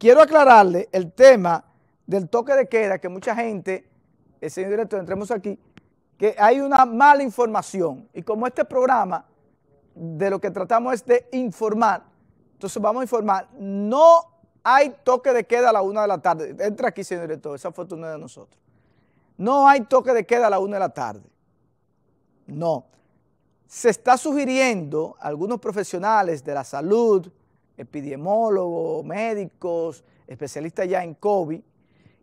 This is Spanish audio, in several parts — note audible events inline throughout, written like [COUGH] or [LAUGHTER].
Quiero aclararle el tema del toque de queda, que mucha gente, el señor director, entremos aquí, que hay una mala información. Y como este programa de lo que tratamos es de informar, entonces vamos a informar. No hay toque de queda a la una de la tarde. Entra aquí, señor director, esa foto no es de nosotros. No hay toque de queda a la una de la tarde. No. Se está sugiriendo, algunos profesionales de la salud, epidemiólogos, médicos, especialistas ya en COVID,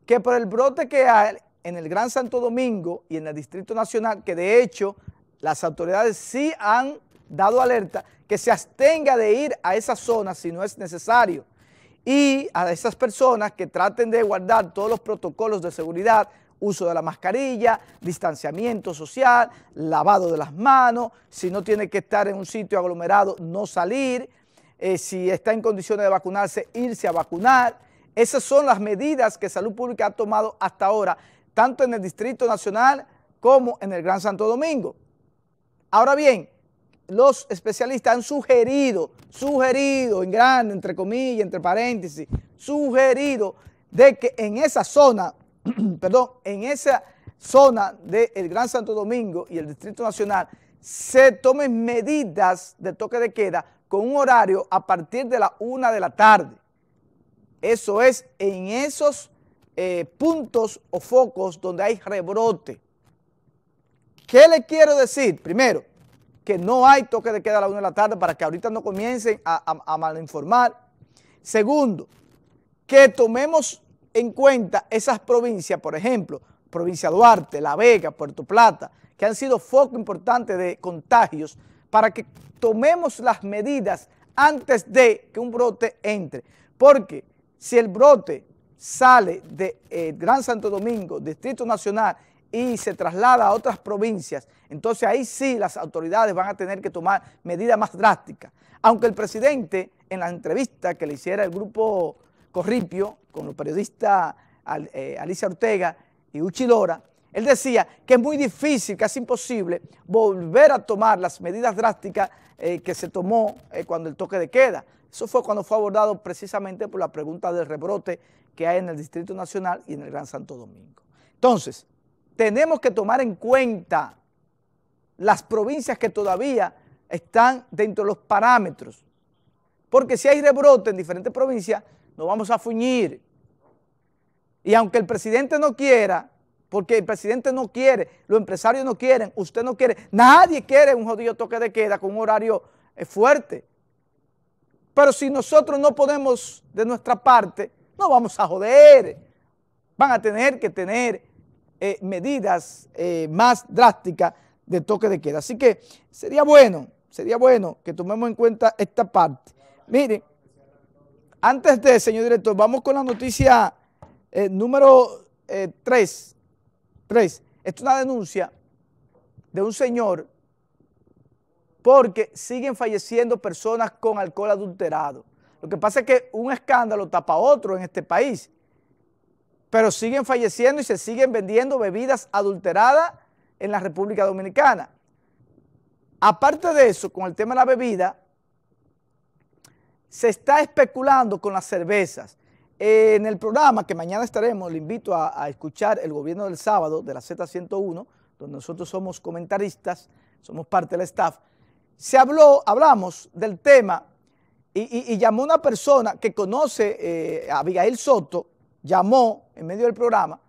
que por el brote que hay en el Gran Santo Domingo y en el Distrito Nacional, que de hecho las autoridades sí han dado alerta, que se abstenga de ir a esa zona si no es necesario. Y a esas personas que traten de guardar todos los protocolos de seguridad, uso de la mascarilla, distanciamiento social, lavado de las manos, si no tiene que estar en un sitio aglomerado, no salir, eh, si está en condiciones de vacunarse, irse a vacunar. Esas son las medidas que Salud Pública ha tomado hasta ahora, tanto en el Distrito Nacional como en el Gran Santo Domingo. Ahora bien, los especialistas han sugerido, sugerido en grande, entre comillas, entre paréntesis, sugerido de que en esa zona, [CLEARS THROAT] perdón, en esa zona del Gran Santo Domingo y el Distrito Nacional se tomen medidas de toque de queda con un horario a partir de la una de la tarde. Eso es en esos eh, puntos o focos donde hay rebrote. ¿Qué le quiero decir? Primero, que no hay toque de queda a la una de la tarde para que ahorita no comiencen a, a malinformar. Segundo, que tomemos en cuenta esas provincias, por ejemplo, provincia Duarte, La Vega, Puerto Plata, que han sido foco importante de contagios para que tomemos las medidas antes de que un brote entre. Porque si el brote sale de eh, Gran Santo Domingo, Distrito Nacional, y se traslada a otras provincias, entonces ahí sí las autoridades van a tener que tomar medidas más drásticas. Aunque el presidente, en la entrevista que le hiciera el grupo Corripio, con los periodistas eh, Alicia Ortega y Uchidora, él decía que es muy difícil, casi imposible, volver a tomar las medidas drásticas eh, que se tomó eh, cuando el toque de queda. Eso fue cuando fue abordado precisamente por la pregunta del rebrote que hay en el Distrito Nacional y en el Gran Santo Domingo. Entonces, tenemos que tomar en cuenta las provincias que todavía están dentro de los parámetros. Porque si hay rebrote en diferentes provincias, nos vamos a fuñir. Y aunque el presidente no quiera, porque el presidente no quiere, los empresarios no quieren, usted no quiere, nadie quiere un jodido toque de queda con un horario eh, fuerte. Pero si nosotros no podemos de nuestra parte, no vamos a joder. Van a tener que tener eh, medidas eh, más drásticas de toque de queda. Así que sería bueno, sería bueno que tomemos en cuenta esta parte. Miren, antes de, señor director, vamos con la noticia número 3. Tres, es una denuncia de un señor porque siguen falleciendo personas con alcohol adulterado. Lo que pasa es que un escándalo tapa otro en este país, pero siguen falleciendo y se siguen vendiendo bebidas adulteradas en la República Dominicana. Aparte de eso, con el tema de la bebida, se está especulando con las cervezas en el programa que mañana estaremos, le invito a, escuchar el gobierno del sábado de la Z101, donde nosotros somos comentaristas, somos parte del staff. Se habló, hablamos del tema y, llamó una persona que conoce eh, a Abigail Soto, llamó en medio del programa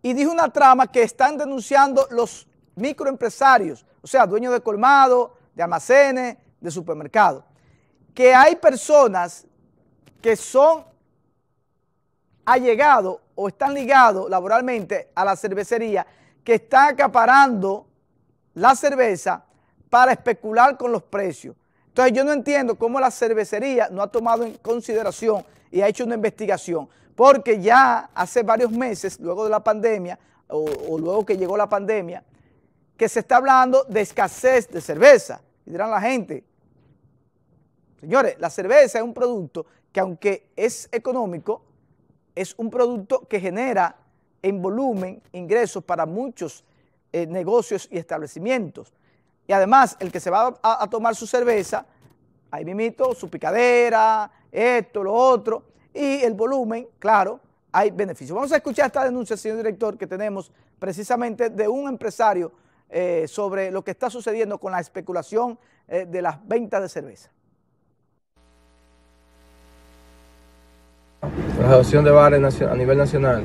y dijo una trama que están denunciando los microempresarios, o sea, dueños de colmado, de almacenes, de supermercados, que hay personas que son ha llegado o están ligados laboralmente a la cervecería que está acaparando la cerveza para especular con los precios. Entonces yo no entiendo cómo la cervecería no ha tomado en consideración y ha hecho una investigación, porque ya hace varios meses, luego de la pandemia, o, o luego que llegó la pandemia, que se está hablando de escasez de cerveza. Y dirán la gente, señores, la cerveza es un producto que aunque es económico, es un producto que genera en volumen ingresos para muchos eh, negocios y establecimientos. Y además, el que se va a, tomar su cerveza, ahí mismo su picadera, esto, lo otro, y el volumen, claro, hay beneficios. Vamos a escuchar esta denuncia, señor director, que tenemos precisamente de un empresario eh, sobre lo que está sucediendo con la especulación eh, de las ventas de cerveza. la adopción de bares a nivel nacional.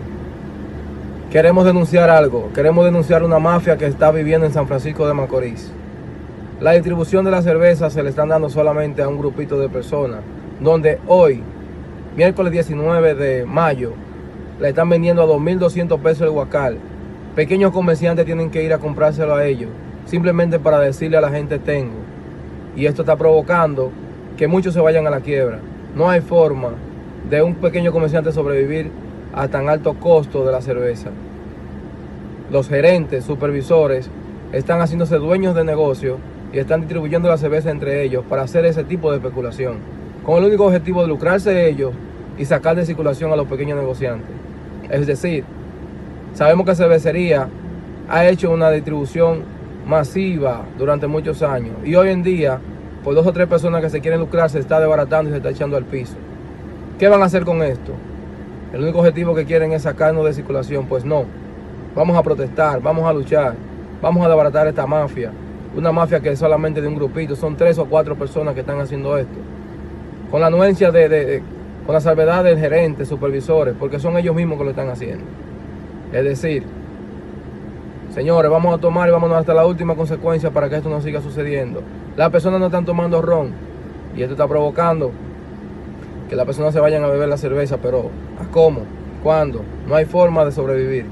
Queremos denunciar algo, queremos denunciar una mafia que está viviendo en San Francisco de Macorís. La distribución de la cerveza se le están dando solamente a un grupito de personas, donde hoy, miércoles 19 de mayo, le están vendiendo a 2.200 pesos el huacal... Pequeños comerciantes tienen que ir a comprárselo a ellos, simplemente para decirle a la gente tengo. Y esto está provocando que muchos se vayan a la quiebra. No hay forma de un pequeño comerciante sobrevivir a tan alto costo de la cerveza. Los gerentes, supervisores, están haciéndose dueños de negocio y están distribuyendo la cerveza entre ellos para hacer ese tipo de especulación, con el único objetivo de lucrarse ellos y sacar de circulación a los pequeños negociantes. Es decir, sabemos que cervecería ha hecho una distribución masiva durante muchos años y hoy en día, por dos o tres personas que se quieren lucrar, se está desbaratando y se está echando al piso. ¿Qué van a hacer con esto? El único objetivo que quieren es sacarnos de circulación. Pues no. Vamos a protestar, vamos a luchar, vamos a desbaratar esta mafia. Una mafia que es solamente de un grupito, son tres o cuatro personas que están haciendo esto. Con la anuencia de, con la salvedad del gerente, supervisores, porque son ellos mismos que lo están haciendo. Es decir, señores, vamos a tomar y vamos hasta la última consecuencia para que esto no siga sucediendo. Las personas no están tomando ron y esto está provocando que las personas se vayan a beber la cerveza, pero ¿a cómo? ¿Cuándo? No hay forma de sobrevivir.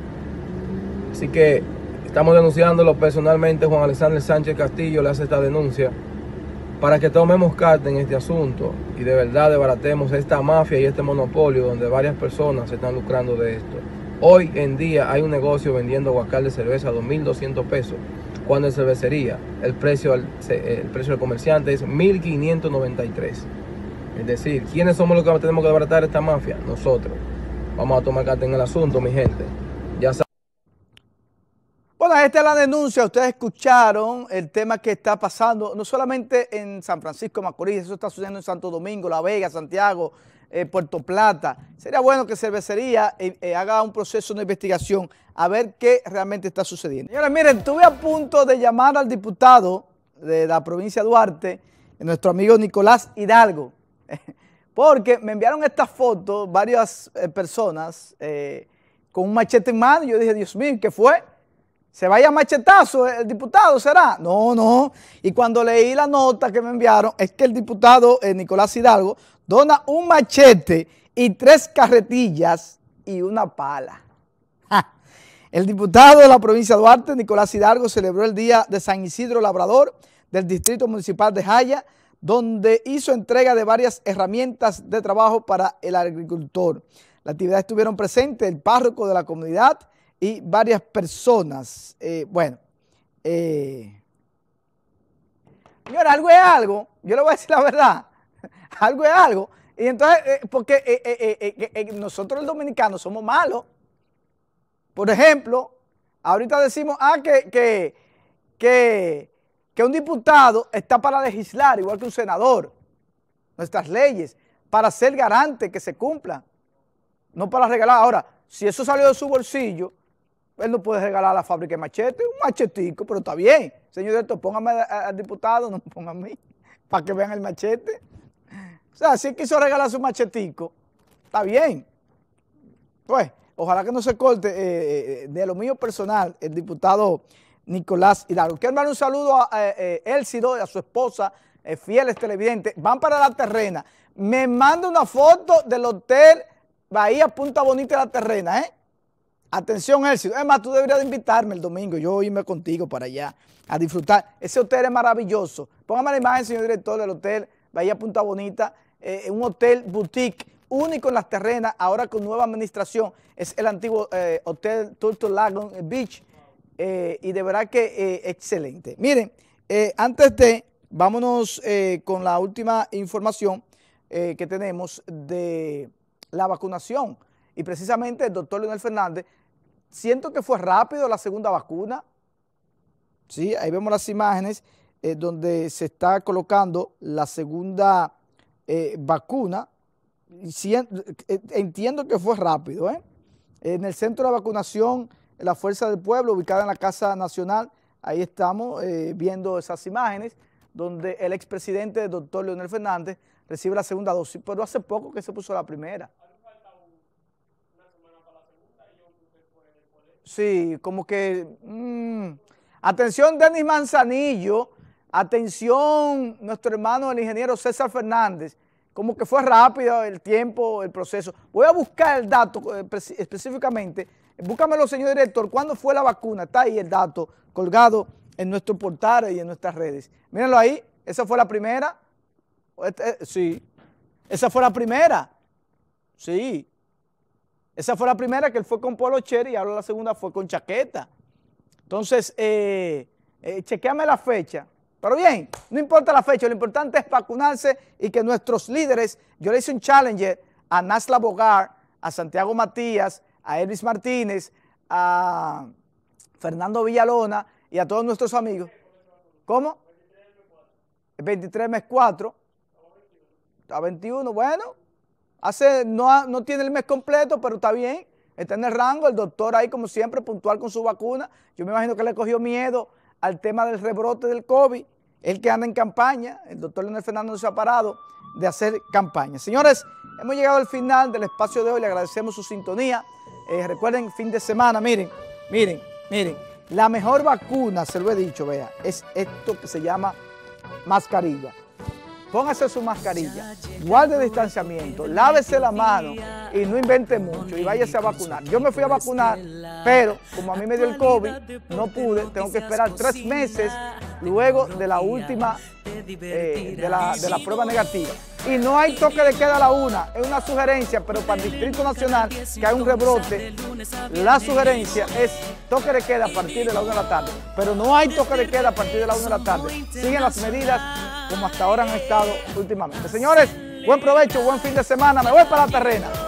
Así que estamos denunciándolo personalmente. Juan Alexander Sánchez Castillo le hace esta denuncia para que tomemos carta en este asunto y de verdad debaratemos esta mafia y este monopolio donde varias personas se están lucrando de esto. Hoy en día hay un negocio vendiendo guacal de cerveza a 2.200 pesos, cuando en cervecería el precio, el precio del comerciante es 1.593. Es decir, ¿quiénes somos los que tenemos que abaratar esta mafia? Nosotros. Vamos a tomar carta en el asunto, mi gente. Ya saben. Bueno, esta es la denuncia. Ustedes escucharon el tema que está pasando, no solamente en San Francisco Macorís, eso está sucediendo en Santo Domingo, La Vega, Santiago, eh, Puerto Plata. Sería bueno que Cervecería eh, eh, haga un proceso de investigación a ver qué realmente está sucediendo. Señores, miren, estuve a punto de llamar al diputado de la provincia de Duarte, nuestro amigo Nicolás Hidalgo, [LAUGHS] Porque me enviaron estas fotos varias eh, personas eh, con un machete en mano. Yo dije, Dios mío, ¿qué fue? ¿Se vaya machetazo el diputado, será? No, no. Y cuando leí la nota que me enviaron, es que el diputado eh, Nicolás Hidalgo dona un machete y tres carretillas y una pala. El diputado de la provincia de Duarte, Nicolás Hidalgo, celebró el Día de San Isidro Labrador del Distrito Municipal de Jaya, donde hizo entrega de varias herramientas de trabajo para el agricultor. La actividad estuvieron presentes el párroco de la comunidad y varias personas. Eh, bueno, eh. señora, algo es algo, yo le voy a decir la verdad, [LAUGHS] algo es algo. Y entonces, eh, porque eh, nosotros los dominicanos somos malos. Por ejemplo, ahorita decimos, ah, que, que, que un diputado está para legislar, igual que un senador, nuestras leyes, para ser garante que se cumplan, no para regalar. Ahora, si eso salió de su bolsillo, él no puede regalar la fábrica de machete, un machetico, pero está bien. Señor director, póngame al diputado, no ponga a mí, [LAUGHS] para que vean el machete. O sea, si él quiso regalar su machetico, está bien. Pues, ojalá que no se corte eh, eh, eh, de lo mío personal el diputado Nicolás Hidalgo. Quiero mandar un saludo a eh, eh y a su esposa, eh, fieles televidentes. Van para la terrena. Me manda una foto del hotel Bahía Punta Bonita de la Terrena, ¿eh? Atención, Elcido. Es más, tú deberías invitarme el domingo, yo irme contigo para allá a disfrutar. Ese hotel es maravilloso. Póngame la imagen, señor director, del hotel Bahía Punta Bonita, eh, un hotel boutique único en las terrenas, ahora con nueva administración. Es el antiguo Hotel Turtle Lagoon Beach. Eh, y de verdad que eh, excelente. Miren, eh, antes de, vámonos con la última información que tenemos de la vacunación. Y precisamente el doctor Leonel Fernández, siento que fue rápido la segunda vacuna. Sí, ahí vemos las imágenes donde se está colocando la segunda vacuna. Entiendo que fue rápido, En el centro de vacunación la Fuerza del Pueblo, ubicada en la Casa Nacional. Ahí estamos eh, viendo esas imágenes donde el expresidente, doctor Leonel Fernández, recibe la segunda dosis, pero hace poco que se puso la primera. Sí, como que... Mm, atención, Denis Manzanillo. Atención, nuestro hermano, el ingeniero César Fernández. Como que fue rápido el tiempo, el proceso. Voy a buscar el dato eh, específicamente Búscamelo, señor director, ¿cuándo fue la vacuna? Está ahí el dato colgado en nuestro portal y en nuestras redes. Mírenlo ahí, esa fue la primera. Este, eh, sí, esa fue la primera. Sí. Esa fue la primera que él fue con polo Cherry y ahora la segunda fue con chaqueta. Entonces, eh, eh, chequeame la fecha. Pero bien, no importa la fecha, lo importante es vacunarse y que nuestros líderes, yo le hice un challenge a Nasla Bogar, a Santiago Matías, a Elvis Martínez, a Fernando Villalona y a todos nuestros amigos. ¿Cómo? 23 mes 4. A 21, bueno. Hace, no, no tiene el mes completo, pero está bien. Está en el rango. El doctor ahí, como siempre, puntual con su vacuna. Yo me imagino que le cogió miedo al tema del rebrote del COVID. El que anda en campaña, el doctor Leonel Fernández no se ha parado de hacer campaña. Señores, hemos llegado al final del espacio de hoy. Le agradecemos su sintonía. Eh, recuerden, fin de semana, miren, miren, miren. La mejor vacuna, se lo he dicho, vea, es esto que se llama mascarilla. Póngase su mascarilla, guarde distanciamiento, lávese la mano y no invente mucho y váyase a vacunar. Yo me fui a vacunar, pero como a mí me dio el COVID, no pude, tengo que esperar tres meses luego de la última de, la, de la prueba negativa. Y no hay toque de queda a la una, es una sugerencia, pero para el Distrito Nacional, que hay un rebrote, la sugerencia es toque de queda a partir de la una de la tarde, pero no hay toque de queda a partir de la una de la tarde. Siguen las medidas como hasta ahora han estado últimamente. Señores, buen provecho, buen fin de semana, me voy para la terrena.